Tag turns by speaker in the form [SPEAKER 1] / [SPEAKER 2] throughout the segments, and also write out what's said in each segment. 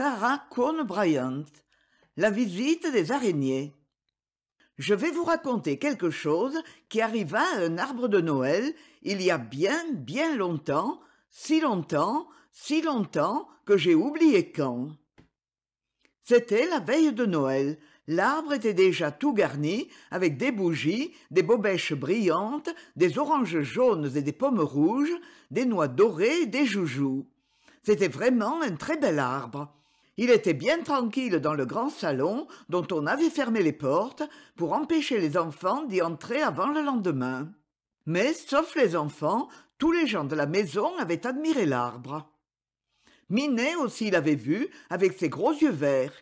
[SPEAKER 1] Sarah Bryant La visite des araignées Je vais vous raconter quelque chose qui arriva à un arbre de Noël il y a bien, bien longtemps, si longtemps, si longtemps que j'ai oublié quand. C'était la veille de Noël. L'arbre était déjà tout garni, avec des bougies, des bobèches brillantes, des oranges jaunes et des pommes rouges, des noix dorées et des joujoux. C'était vraiment un très bel arbre il était bien tranquille dans le grand salon dont on avait fermé les portes pour empêcher les enfants d'y entrer avant le lendemain. Mais, sauf les enfants, tous les gens de la maison avaient admiré l'arbre. Minet aussi l'avait vu avec ses gros yeux verts.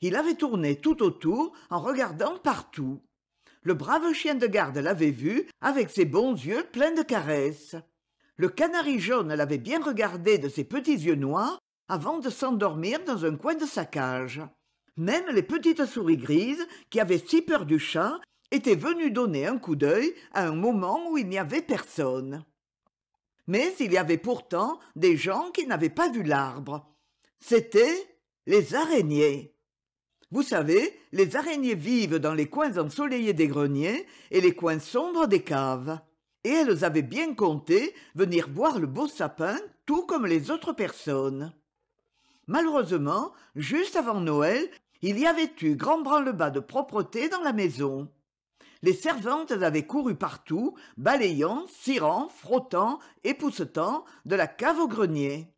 [SPEAKER 1] Il avait tourné tout autour en regardant partout. Le brave chien de garde l'avait vu avec ses bons yeux pleins de caresses. Le canari jaune l'avait bien regardé de ses petits yeux noirs avant de s'endormir dans un coin de sa cage. Même les petites souris grises, qui avaient si peur du chat, étaient venues donner un coup d'œil à un moment où il n'y avait personne. Mais il y avait pourtant des gens qui n'avaient pas vu l'arbre. C'étaient les araignées. Vous savez, les araignées vivent dans les coins ensoleillés des greniers et les coins sombres des caves. Et elles avaient bien compté venir voir le beau sapin tout comme les autres personnes. Malheureusement, juste avant Noël, il y avait eu grand branle-bas de propreté dans la maison. Les servantes avaient couru partout, balayant, cirant, frottant, époussetant, de la cave au grenier.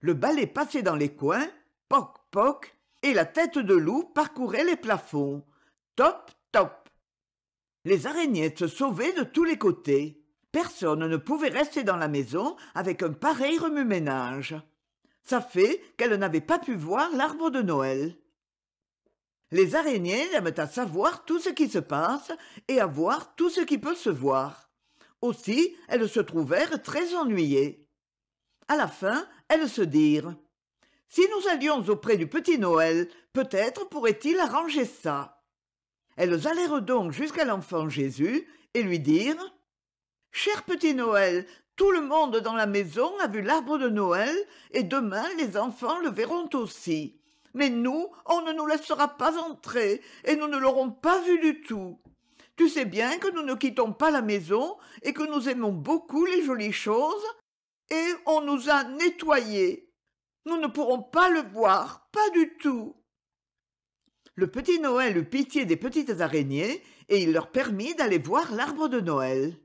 [SPEAKER 1] Le balai passait dans les coins, poc, poc, et la tête de loup parcourait les plafonds. Top, top. Les araignées se sauvaient de tous les côtés. Personne ne pouvait rester dans la maison avec un pareil remue-ménage ça fait qu'elle n'avait pas pu voir l'arbre de noël les araignées aiment à savoir tout ce qui se passe et à voir tout ce qui peut se voir aussi elles se trouvèrent très ennuyées À la fin elles se dirent si nous allions auprès du petit noël peut-être pourrait-il arranger ça elles allèrent donc jusqu'à l'enfant jésus et lui dirent cher petit noël tout le monde dans la maison a vu l'arbre de Noël, et demain les enfants le verront aussi. Mais nous, on ne nous laissera pas entrer, et nous ne l'aurons pas vu du tout. Tu sais bien que nous ne quittons pas la maison, et que nous aimons beaucoup les jolies choses, et on nous a nettoyés. Nous ne pourrons pas le voir, pas du tout. Le petit Noël eut pitié des petites araignées, et il leur permit d'aller voir l'arbre de Noël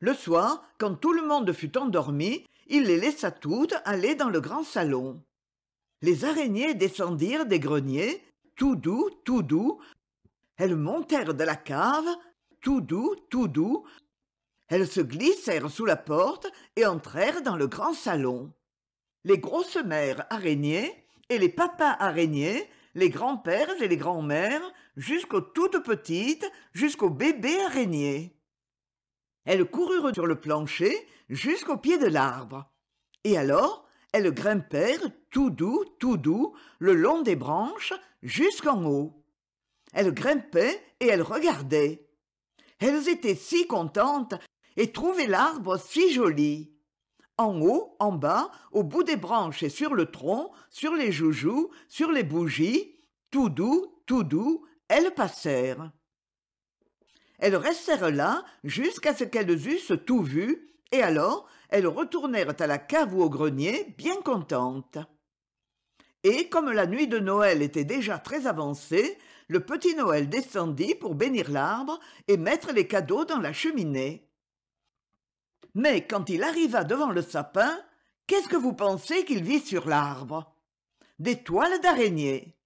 [SPEAKER 1] le soir quand tout le monde fut endormi il les laissa toutes aller dans le grand salon les araignées descendirent des greniers tout doux tout doux elles montèrent de la cave tout doux tout doux elles se glissèrent sous la porte et entrèrent dans le grand salon les grosses mères araignées et les papas araignées les grands-pères et les grands-mères jusqu'aux toutes petites jusqu'aux bébés araignées elles coururent sur le plancher jusqu'au pied de l'arbre et alors elles grimpèrent tout doux tout doux le long des branches jusqu'en haut elles grimpaient et elles regardaient elles étaient si contentes et trouvaient l'arbre si joli en haut en bas au bout des branches et sur le tronc sur les joujoux sur les bougies tout doux tout doux elles passèrent elles restèrent là jusqu'à ce qu'elles eussent tout vu, et alors elles retournèrent à la cave ou au grenier bien contentes. Et comme la nuit de Noël était déjà très avancée, le petit Noël descendit pour bénir l'arbre et mettre les cadeaux dans la cheminée. Mais quand il arriva devant le sapin, qu'est-ce que vous pensez qu'il vit sur l'arbre Des toiles d'araignées.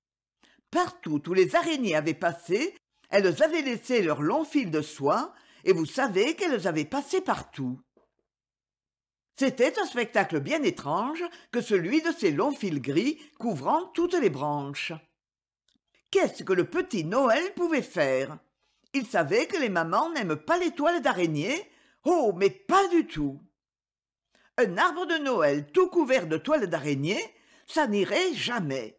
[SPEAKER 1] Partout où les araignées avaient passé, elles avaient laissé leurs longs fils de soie, et vous savez qu'elles avaient passé partout. C'était un spectacle bien étrange que celui de ces longs fils gris couvrant toutes les branches. Qu'est-ce que le petit Noël pouvait faire Il savait que les mamans n'aiment pas les toiles d'araignée. Oh, mais pas du tout Un arbre de Noël tout couvert de toiles d'araignée, ça n'irait jamais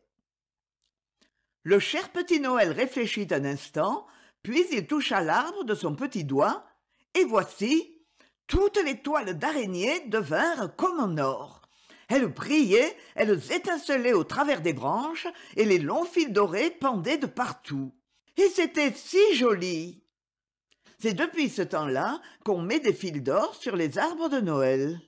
[SPEAKER 1] le cher petit noël réfléchit un instant puis il toucha l'arbre de son petit doigt et voici toutes les toiles d'araignée devinrent comme en or elles brillaient elles étincelaient au travers des branches et les longs fils dorés pendaient de partout et c'était si joli c'est depuis ce temps-là qu'on met des fils d'or sur les arbres de noël